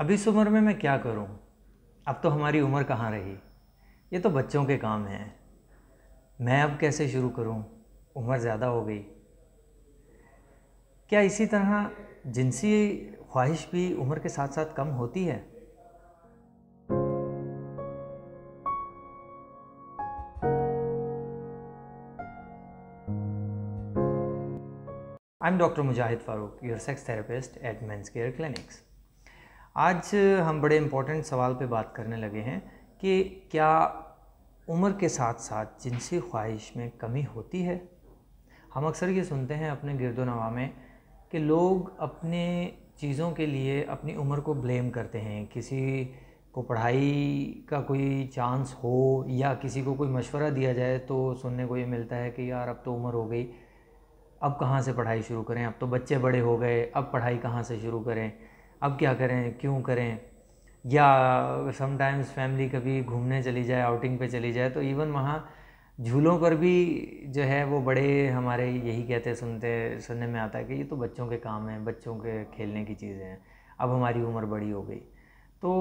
अब इस उम्र में मैं क्या करूं? अब तो हमारी उम्र कहाँ रही ये तो बच्चों के काम हैं मैं अब कैसे शुरू करूं? उम्र ज़्यादा हो गई क्या इसी तरह जिनसी ख्वाहिश भी उम्र के साथ साथ कम होती है I am doctor Mujahid Farooq your sex therapist at men's care clinics आज हम बड़े इम्पोर्टेंट सवाल पे बात करने लगे हैं कि क्या उम्र के साथ साथ जिनसी ख्वाहिश में कमी होती है हम अक्सर ये सुनते हैं अपने गिरदो नवा में कि लोग अपने चीज़ों के लिए अपनी उम्र को ब्लेम करते हैं किसी को पढ़ाई का कोई चांस हो या किसी को कोई मशवरा दिया जाए तो सुनने को ये मिलता है कि यार अब तो उम्र हो गई अब कहाँ से पढ़ाई शुरू करें अब तो बच्चे बड़े हो गए अब पढ़ाई कहाँ से शुरू करें अब क्या करें क्यों करें या समटाइम्स फैमिली कभी घूमने चली जाए आउटिंग पे चली जाए तो इवन वहाँ झूलों पर भी जो है वो बड़े हमारे यही कहते सुनते सुनने में आता है कि ये तो बच्चों के काम हैं बच्चों के खेलने की चीज़ें हैं अब हमारी उम्र बड़ी हो गई तो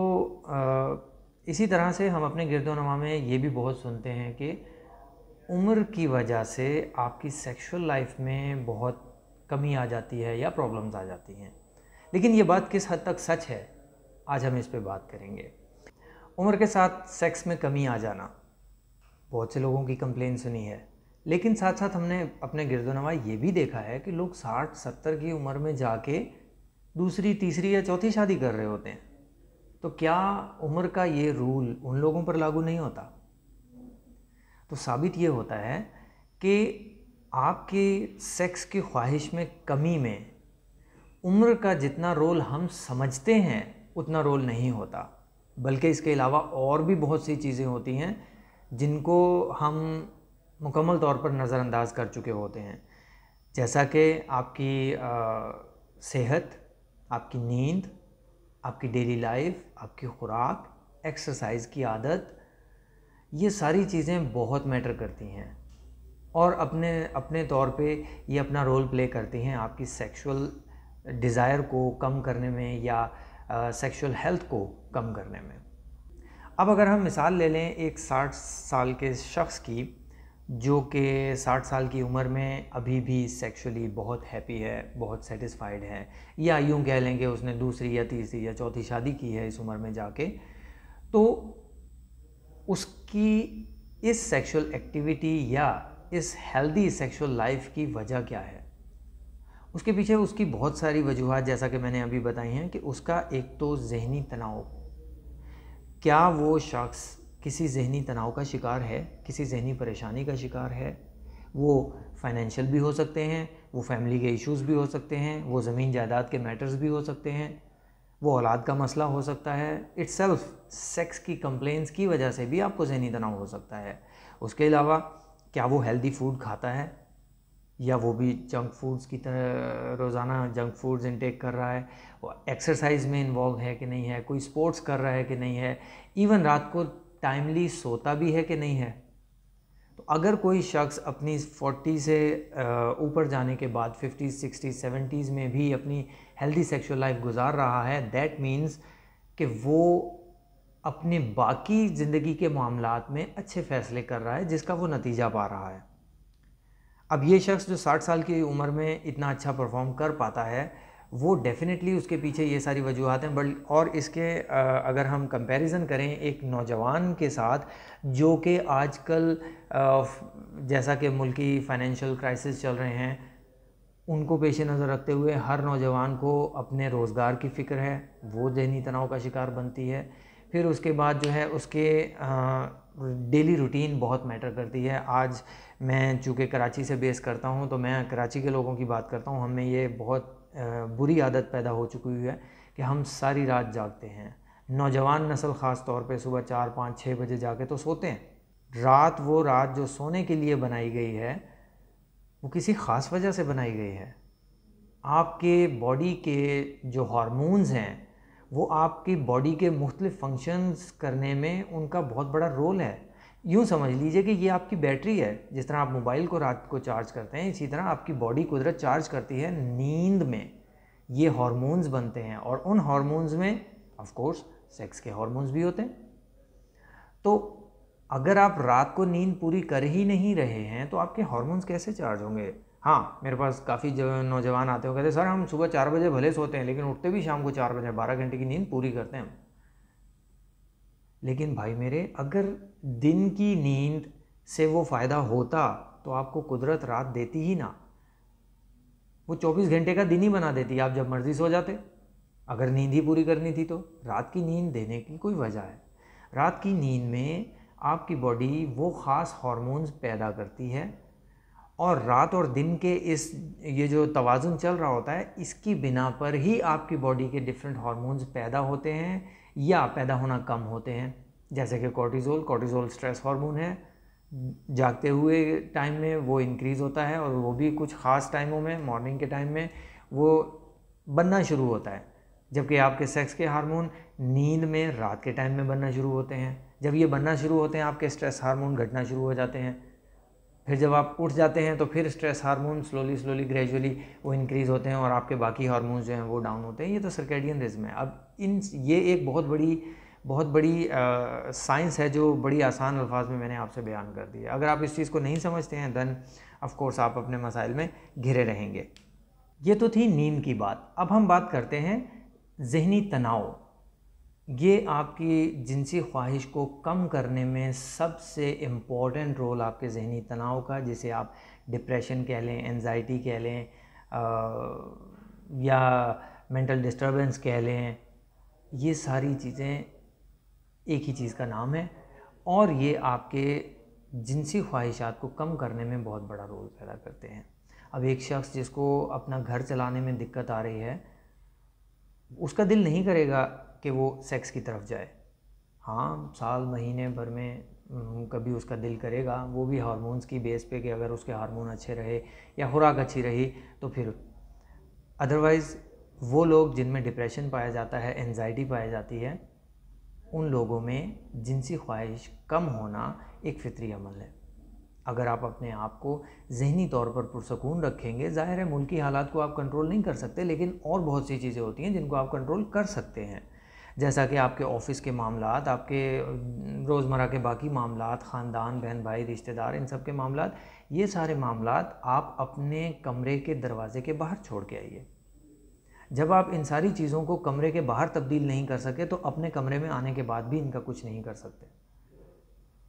आ, इसी तरह से हम अपने गिरदोनमा में ये भी बहुत सुनते हैं कि उम्र की वजह से आपकी सेक्सुअल लाइफ में बहुत कमी आ जाती है या प्रॉब्लम्स आ जाती हैं लेकिन ये बात किस हद तक सच है आज हम इस पर बात करेंगे उम्र के साथ सेक्स में कमी आ जाना बहुत से लोगों की कंप्लेन सुनी है लेकिन साथ साथ हमने अपने गिरदोनवा ये भी देखा है कि लोग साठ सत्तर की उम्र में जाके दूसरी तीसरी या चौथी शादी कर रहे होते हैं तो क्या उम्र का ये रूल उन लोगों पर लागू नहीं होता तो साबित ये होता है कि आपके सेक्स की ख्वाहिश में कमी में उम्र का जितना रोल हम समझते हैं उतना रोल नहीं होता बल्कि इसके अलावा और भी बहुत सी चीज़ें होती हैं जिनको हम मुकम्मल तौर पर नज़रअंदाज कर चुके होते हैं जैसा कि आपकी सेहत आपकी नींद आपकी डेली लाइफ आपकी खुराक एक्सरसाइज की आदत ये सारी चीज़ें बहुत मैटर करती हैं और अपने अपने तौर पे ये अपना रोल प्ले करती हैं आपकी सेक्सुअल डिज़ायर को कम करने में या सेक्सुअल हेल्थ को कम करने में अब अगर हम मिसाल ले लें एक 60 साल के शख्स की जो कि 60 साल की उम्र में अभी भी सेक्सुअली बहुत हैप्पी है बहुत सेटिस्फाइड है या यूं कह लें कि उसने दूसरी या तीसरी या चौथी शादी की है इस उम्र में जाके तो उसकी इस सेक्सुअल एक्टिविटी या इस हेल्दी सेक्सुअल लाइफ की वजह क्या है उसके पीछे उसकी बहुत सारी वजूहत जैसा कि मैंने अभी बताई हैं कि उसका एक तो जहनी तनाव क्या वो शख्स किसी जहनी तनाव का शिकार है किसी जहनी परेशानी का शिकार है वो फाइनेंशियल भी हो सकते हैं वो फैमिली के इश्यूज़ भी हो सकते हैं वो ज़मीन जायदाद के मैटर्स भी हो सकते हैं वो औलाद का मसला हो सकता है इट्स सेक्स की कंप्लेंट्स की वजह से भी आपको जहनी तनाव हो सकता है उसके अलावा क्या वो हेल्दी फूड खाता है या वो भी जंक फूड्स की तरह रोज़ाना जंक फूड्स इनटेक कर रहा है वो एक्सरसाइज में इन्वॉल्व है कि नहीं है कोई स्पोर्ट्स कर रहा है कि नहीं है इवन रात को टाइमली सोता भी है कि नहीं है तो अगर कोई शख्स अपनी फोर्टी से ऊपर जाने के बाद फिफ्टीज सिक्सटी सेवेंटीज़ में भी अपनी हेल्दी सेक्सुअल लाइफ गुजार रहा है दैट मीन्स कि वो अपने बाकी ज़िंदगी के मामला में अच्छे फैसले कर रहा है जिसका वो नतीजा पा रहा है अब ये शख्स जो 60 साल की उम्र में इतना अच्छा परफॉर्म कर पाता है वो डेफ़िनेटली उसके पीछे ये सारी वजूहत हैं बट और इसके अगर हम कंपैरिजन करें एक नौजवान के साथ जो कि आजकल जैसा कि मुल्की फाइनेंशियल क्राइसिस चल रहे हैं उनको पेश नज़र रखते हुए हर नौजवान को अपने रोज़गार की फ़िक्र है वो जहनी तनाव का शिकार बनती है फिर उसके बाद जो है उसके डेली रूटीन बहुत मैटर करती है आज मैं चूँकि कराची से बेस करता हूँ तो मैं कराची के लोगों की बात करता हूँ हमें ये बहुत बुरी आदत पैदा हो चुकी हुई है कि हम सारी रात जागते हैं नौजवान नस्ल ख़ास तौर पे सुबह चार पाँच छः बजे जाके तो सोते हैं रात वो रात जो सोने के लिए बनाई गई है वो किसी ख़ास वजह से बनाई गई है आपके बॉडी के जो हार्मोन्स हैं वो आपकी बॉडी के मुख्तलिफ़ फंक्शंस करने में उनका बहुत बड़ा रोल है यूँ समझ लीजिए कि ये आपकी बैटरी है जिस तरह आप मोबाइल को रात को चार्ज करते हैं इसी तरह आपकी बॉडी कुदरत चार्ज करती है नींद में ये हॉर्मोन्स बनते हैं और उन हॉर्मोन्स में ऑफ कोर्स सेक्स के हॉर्मोन्स भी होते हैं तो अगर आप रात को नींद पूरी कर ही नहीं रहे हैं तो आपके हॉर्मोन्स कैसे चार्ज होंगे हाँ मेरे पास काफ़ी नौजवान आते हो कहते हैं सर हम सुबह चार बजे भले सोते हैं लेकिन उठते भी शाम को चार बजे बारह घंटे की नींद पूरी करते हैं लेकिन भाई मेरे अगर दिन की नींद से वो फ़ायदा होता तो आपको कुदरत रात देती ही ना वो 24 घंटे का दिन ही बना देती आप जब मर्जी सो जाते अगर नींद ही पूरी करनी थी तो रात की नींद देने की कोई वजह है रात की नींद में आपकी बॉडी वो ख़ास हॉर्मोन्स पैदा करती है और रात और दिन के इस ये जो तोज़ुन चल रहा होता है इसकी बिना पर ही आपकी बॉडी के डिफरेंट हॉर्मोन्स पैदा होते हैं या पैदा होना कम होते हैं जैसे कि कॉर्टिजोल कॉर्टिजोल स्ट्रेस हार्मोन है जागते हुए टाइम में वो इंक्रीज़ होता है और वो भी कुछ ख़ास टाइमों में मॉर्निंग के टाइम में वो बनना शुरू होता है जबकि आपके सेक्स के हार्मोन नींद में रात के टाइम में बनना शुरू होते हैं जब ये बनना शुरू होते हैं आपके स्ट्रेस हार्मोन घटना शुरू हो जाते हैं फिर जब आप उठ जाते हैं तो फिर stress hormone slowly slowly gradually वो इंक्रीज़ होते हैं और आपके बाकी हार्मोन जो हैं वो डाउन होते हैं ये तो सर्कैडियन रिज्म है अब इन ये एक बहुत बड़ी बहुत बड़ी साइंस है जो बड़ी आसान अल्फाज में मैंने आपसे बयान कर दी है अगर आप इस चीज़ को नहीं समझते हैं दैन ऑफ़ आप अपने मसाइल में घिरे रहेंगे ये तो थी नींद की बात अब हम बात करते हैं जहनी तनाव ये आपकी जिनसी ख्वाहिश को कम करने में सबसे इम्पॉर्टेंट रोल आपके जहनी तनाव का जिसे आप डिप्रेशन कह लें एनजाइटी कह लें आ, या मेंटल डिस्टरबेंस कह लें ये सारी चीज़ें एक ही चीज़ का नाम है और ये आपके जिनसी ख्वाहिशात को कम करने में बहुत बड़ा रोल पैदा करते हैं अब एक शख्स जिसको अपना घर चलाने में दिक्कत आ रही है उसका दिल नहीं करेगा कि वो सेक्स की तरफ जाए हाँ साल महीने भर में हम्म, कभी उसका दिल करेगा वो भी हार्मोन्स की बेस पे कि अगर उसके हार्मोन अच्छे रहे या खुराक अच्छी रही तो फिर अदरवाइज़ वो लोग जिनमें डिप्रेशन पाया जाता है एनजाइटी पाई जाती है उन लोगों में जिनसी ख्वाहिश कम होना एक फितरी अमल है अगर आप अपने आप को जहनी तौर पर पुरसकून रखेंगे ज़ाहिर है मुल्की हालात को आप कंट्रोल नहीं कर सकते लेकिन और बहुत सी चीज़ें होती हैं जिनको आप कंट्रोल कर सकते हैं जैसा कि आपके ऑफ़िस के मामला आपके रोज़मर्रा के बाकी मामला ख़ानदान बहन भाई रिश्तेदार इन सब के मामला ये सारे मामला आप अपने कमरे के दरवाजे के बाहर छोड़ के आइए जब आप इन सारी चीज़ों को कमरे के बाहर तब्दील नहीं कर सके तो अपने कमरे में आने के बाद भी इनका कुछ नहीं कर सकते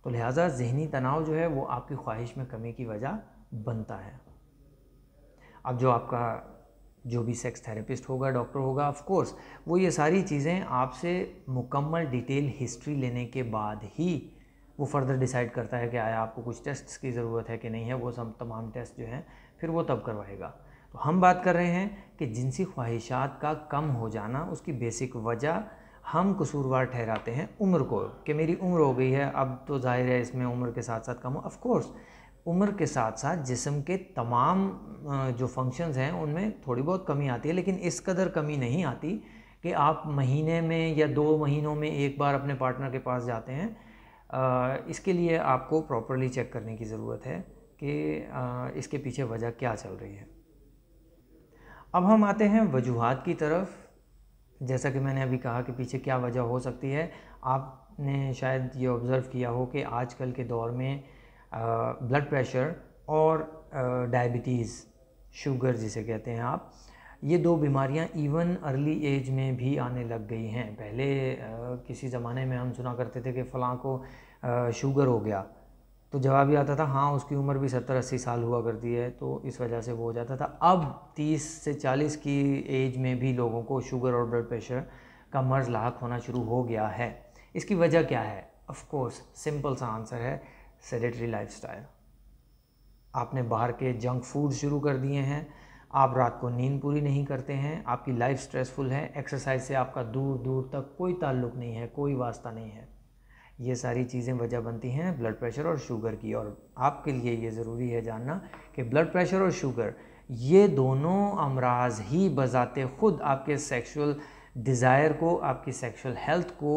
तो लिहाजा जहनी तनाव जो है वो आपकी ख्वाहिश में कमी की वजह बनता है अब जो आपका जो भी सेक्स थेरेपिस्ट होगा डॉक्टर होगा ऑफ कोर्स वो ये सारी चीज़ें आपसे मुकम्मल डिटेल हिस्ट्री लेने के बाद ही वो फर्दर डिसाइड करता है कि आया आपको कुछ टेस्ट्स की ज़रूरत है कि नहीं है वो सब तमाम टेस्ट जो हैं फिर वो तब करवाएगा तो हम बात कर रहे हैं कि जिनसी ख्वाहिशात का कम हो जाना उसकी बेसिक वजह हम कसूरवार ठहराते हैं उम्र को कि मेरी उम्र हो गई है अब तो जाहिर है इसमें उम्र के साथ साथ कम हो ऑफ़ उम्र के साथ साथ जिसम के तमाम जो फंक्शंस हैं उनमें थोड़ी बहुत कमी आती है लेकिन इस कदर कमी नहीं आती कि आप महीने में या दो महीनों में एक बार अपने पार्टनर के पास जाते हैं इसके लिए आपको प्रॉपरली चेक करने की ज़रूरत है कि इसके पीछे वजह क्या चल रही है अब हम आते हैं वजूहत की तरफ जैसा कि मैंने अभी कहा कि पीछे क्या वजह हो सकती है आपने शायद ये ऑब्ज़र्व किया हो कि आजकल के दौर में ब्लड प्रेशर और डायबिटीज़ शुगर जिसे कहते हैं आप ये दो बीमारियां इवन अर्ली एज में भी आने लग गई हैं पहले आ, किसी ज़माने में हम सुना करते थे कि फ़लाँ को आ, शुगर हो गया तो जवाब ये आता था हाँ उसकी उम्र भी सत्तर अस्सी साल हुआ करती है तो इस वजह से वो हो जाता था अब तीस से चालीस की एज में भी लोगों को शुगर और ब्लड प्रेशर का मर्ज लाक होना शुरू हो गया है इसकी वजह क्या है ऑफ़ सिंपल सा आंसर है सेडेटरी स्टाइल आपने बाहर के जंक फूड शुरू कर दिए हैं आप रात को नींद पूरी नहीं करते हैं आपकी लाइफ स्ट्रेसफुल है एक्सरसाइज से आपका दूर दूर तक कोई ताल्लुक नहीं है कोई वास्ता नहीं है ये सारी चीज़ें वजह बनती हैं ब्लड प्रेशर और शुगर की और आपके लिए ये ज़रूरी है जानना कि ब्लड प्रेशर और शुगर ये दोनों अमराज ही बजाते ख़ुद आपके सेक्सुअल डिज़ायर को आपकी सेक्सुअल हेल्थ को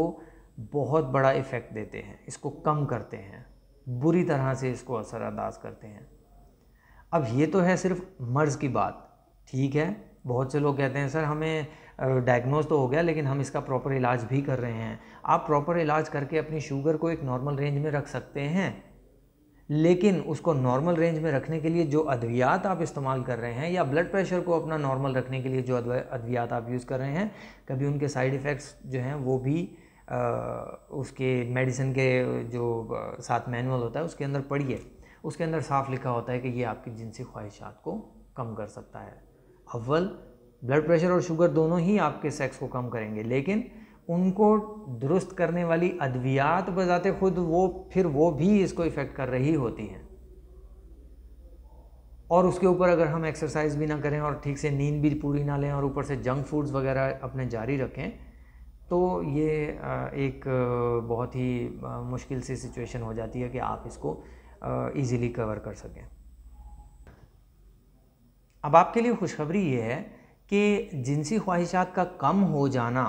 बहुत बड़ा इफ़ेक्ट देते हैं इसको कम करते हैं बुरी तरह से इसको असरअंदाज करते हैं अब ये तो है सिर्फ मर्ज़ की बात ठीक है बहुत से लोग कहते हैं सर हमें डायग्नोज तो हो गया लेकिन हम इसका प्रॉपर इलाज भी कर रहे हैं आप प्रॉपर इलाज करके अपनी शुगर को एक नॉर्मल रेंज में रख सकते हैं लेकिन उसको नॉर्मल रेंज में रखने के लिए जो अद्वियात आप इस्तेमाल कर रहे हैं या ब्लड प्रेशर को अपना नॉर्मल रखने के लिए जो अद्वियात आप यूज़ कर रहे हैं कभी उनके साइड इफ़ेक्ट्स जो हैं वो भी आ, उसके मेडिसिन के जो साथ मैनुअल होता है उसके अंदर पढ़िए उसके अंदर साफ लिखा होता है कि ये आपकी जिनसी ख्वाहिशात को कम कर सकता है अव्वल ब्लड प्रेशर और शुगर दोनों ही आपके सेक्स को कम करेंगे लेकिन उनको दुरुस्त करने वाली अद्वियात बजाते खुद वो फिर वो भी इसको इफ़ेक्ट कर रही होती हैं और उसके ऊपर अगर हम एक्सरसाइज भी ना करें और ठीक से नींद भी पूरी ना लें और ऊपर से जंक फूड्स वगैरह अपने जारी रखें तो ये एक बहुत ही मुश्किल सी सिचुएशन हो जाती है कि आप इसको इजीली कवर कर सकें अब आपके लिए खुशखबरी ये है कि जिनसी ख्वाहिशात का कम हो जाना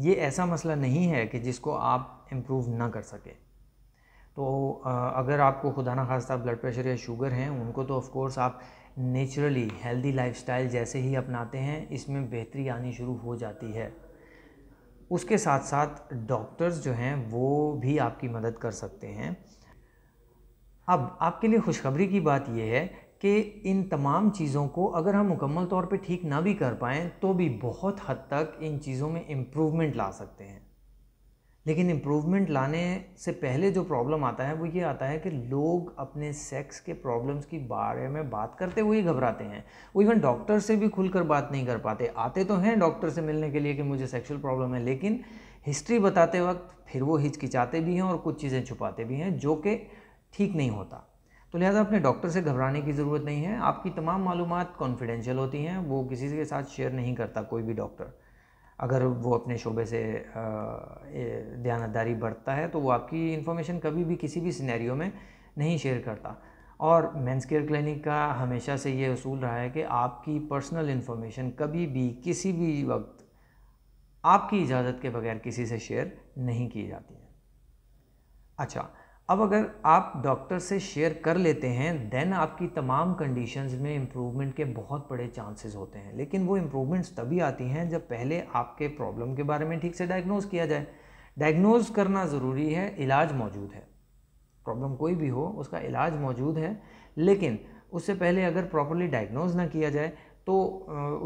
ये ऐसा मसला नहीं है कि जिसको आप इम्प्रूव ना कर सकें तो अगर आपको खुदा न खास्ता ब्लड प्रेशर या शुगर हैं उनको तो ऑफ़ आप नेचुरली हेल्दी लाइफस्टाइल जैसे ही अपनाते हैं इसमें बेहतरी आनी शुरू हो जाती है उसके साथ साथ डॉक्टर्स जो हैं वो भी आपकी मदद कर सकते हैं अब आपके लिए खुशखबरी की बात यह है कि इन तमाम चीज़ों को अगर हम मुकम्मल तौर पे ठीक ना भी कर पाएँ तो भी बहुत हद तक इन चीज़ों में इम्प्रूवमेंट ला सकते हैं लेकिन इम्प्रूवमेंट लाने से पहले जो प्रॉब्लम आता है वो ये आता है कि लोग अपने सेक्स के प्रॉब्लम्स की बारे में बात करते हुए घबराते हैं वो इवन डॉक्टर से भी खुलकर बात नहीं कर पाते आते तो हैं डॉक्टर से मिलने के लिए कि मुझे सेक्सुअल प्रॉब्लम है लेकिन हिस्ट्री बताते वक्त फिर वो हिचकिचाते भी हैं और कुछ चीज़ें छुपाते भी हैं जो कि ठीक नहीं होता तो लिहाजा अपने डॉक्टर से घबराने की ज़रूरत नहीं है आपकी तमाम मालूम कॉन्फिडेंशियल होती हैं वो किसी के साथ शेयर नहीं करता कोई भी डॉक्टर अगर वो अपने शोबे से दयानतदारी बरतता है तो वो आपकी इन्फॉर्मेशन कभी भी किसी भी सिनेरियो में नहीं शेयर करता और मेंस केयर क्लिनिक का हमेशा से ये असूल रहा है कि आपकी पर्सनल इन्फॉर्मेशन कभी भी किसी भी वक्त आपकी इजाज़त के बगैर किसी से शेयर नहीं की जाती है अच्छा अब अगर आप डॉक्टर से शेयर कर लेते हैं देन आपकी तमाम कंडीशंस में इम्प्रूवमेंट के बहुत बड़े चांसेस होते हैं लेकिन वो इम्प्रूवमेंट्स तभी आती हैं जब पहले आपके प्रॉब्लम के बारे में ठीक से डायग्नोज किया जाए डायग्नोज करना ज़रूरी है इलाज मौजूद है प्रॉब्लम कोई भी हो उसका इलाज मौजूद है लेकिन उससे पहले अगर प्रॉपरली डायग्नोज ना किया जाए तो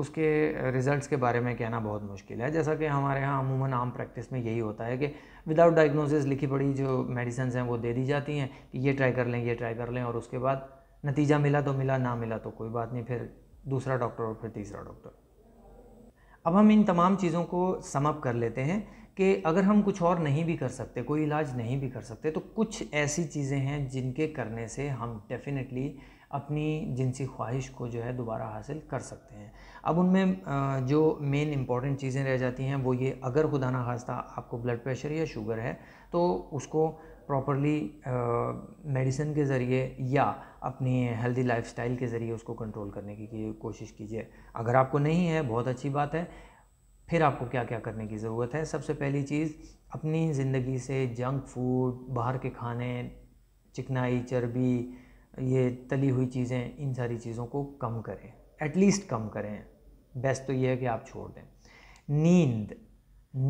उसके रिज़ल्ट्स के बारे में कहना बहुत मुश्किल है जैसा कि हमारे यहाँ अमूमन आम प्रैक्टिस में यही होता है कि विदाउट डायग्नोसिस लिखी पड़ी जो मेडिसिन हैं वो दे दी जाती हैं कि ये ट्राई कर लें ये ट्राई कर लें और उसके बाद नतीजा मिला तो मिला ना मिला तो कोई बात नहीं फिर दूसरा डॉक्टर और फिर तीसरा डॉक्टर अब हम इन तमाम चीज़ों को समअप कर लेते हैं कि अगर हम कुछ और नहीं भी कर सकते कोई इलाज नहीं भी कर सकते तो कुछ ऐसी चीज़ें हैं जिनके करने से हम डेफ़िनेटली अपनी जिनसी ख्वाहिश को जो है दोबारा हासिल कर सकते हैं अब उनमें जो मेन इंपॉर्टेंट चीज़ें रह जाती हैं वो ये अगर खुदा ना खास्ता आपको ब्लड प्रेशर या शुगर है तो उसको प्रॉपरली मेडिसिन के ज़रिए या अपनी हेल्दी लाइफस्टाइल के ज़रिए उसको कंट्रोल करने की कोशिश कीजिए अगर आपको नहीं है बहुत अच्छी बात है फिर आपको क्या क्या करने की ज़रूरत है सबसे पहली चीज़ अपनी ज़िंदगी से जंक फूड बाहर के खाने चिकनाई चर्बी ये तली हुई चीज़ें इन सारी चीज़ों को कम करें एटलीस्ट कम करें बेस्ट तो ये है कि आप छोड़ दें नींद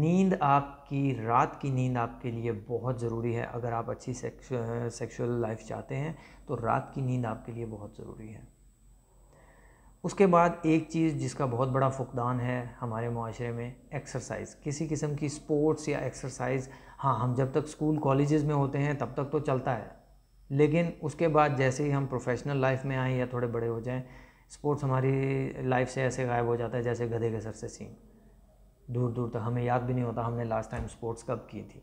नींद आपकी रात की नींद आपके लिए बहुत ज़रूरी है अगर आप अच्छी सेक्शुअल लाइफ चाहते हैं तो रात की नींद आपके लिए बहुत ज़रूरी है उसके बाद एक चीज़ जिसका बहुत बड़ा फुकदान है हमारे माशरे में एक्सरसाइज किसी किस्म की स्पोर्ट्स या एक्सरसाइज हाँ हम जब तक स्कूल कॉलेजेस में होते हैं तब तक तो चलता है लेकिन उसके बाद जैसे ही हम प्रोफेशनल लाइफ में आएँ या थोड़े बड़े हो जाएँ स्पोर्ट्स हमारी लाइफ से ऐसे गायब हो जाता है जैसे गधे के सर से सीन दूर दूर तक हमें याद भी नहीं होता हमने लास्ट टाइम स्पोर्ट्स कब की थी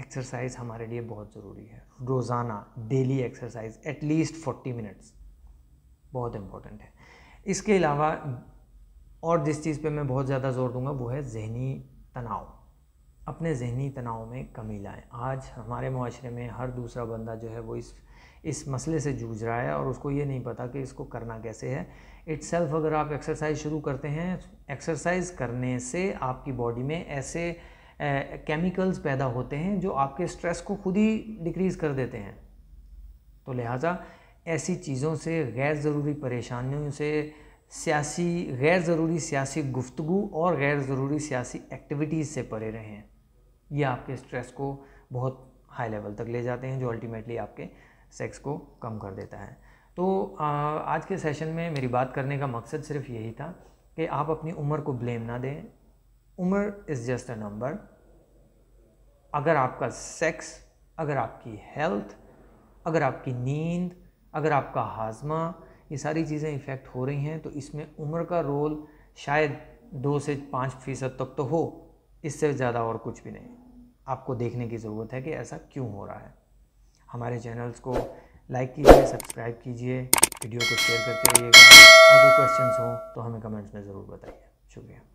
एक्सरसाइज हमारे लिए बहुत ज़रूरी है रोज़ाना daily exercise at least forty minutes बहुत इंपॉर्टेंट है इसके अलावा और जिस चीज़ पे मैं बहुत ज़्यादा जोर दूंगा वो है जहनी तनाव अपने जहनी तनाव में कमी लाएं आज हमारे माशरे में हर दूसरा बंदा जो है वो इस इस मसले से जूझ रहा है और उसको ये नहीं पता कि इसको करना कैसे है इट सेल्फ अगर आप एक्सरसाइज शुरू करते हैं एक्सरसाइज करने से आपकी बॉडी में ऐसे केमिकल्स पैदा होते हैं जो आपके स्ट्रेस को खुद ही डिक्रीज़ कर देते हैं तो लिहाजा ऐसी चीज़ों से गैर ज़रूरी परेशानियों से सियासी गैर ज़रूरी सियासी गुफ्तु और गैर ज़रूरी सियासी एक्टिविटीज़ से परे रहें ये आपके स्ट्रेस को बहुत हाई लेवल तक ले जाते हैं जो अल्टीमेटली आपके सेक्स को कम कर देता है तो आज के सेशन में मेरी बात करने का मकसद सिर्फ यही था कि आप अपनी उम्र को ब्लेम ना दें उम्र इज़ जस्ट अ नंबर अगर आपका सेक्स अगर आपकी हेल्थ अगर आपकी नींद अगर आपका हाजमा ये सारी चीज़ें इफ़ेक्ट हो रही हैं तो इसमें उम्र का रोल शायद दो से पाँच फ़ीसद तक तो हो इससे ज़्यादा और कुछ भी नहीं आपको देखने की ज़रूरत है कि ऐसा क्यों हो रहा है हमारे चैनल्स को लाइक कीजिए सब्सक्राइब कीजिए वीडियो को शेयर करते रहिएगा और कोई क्वेश्चंस हो तो हमें कमेंट्स में ज़रूर बताइए शुक्रिया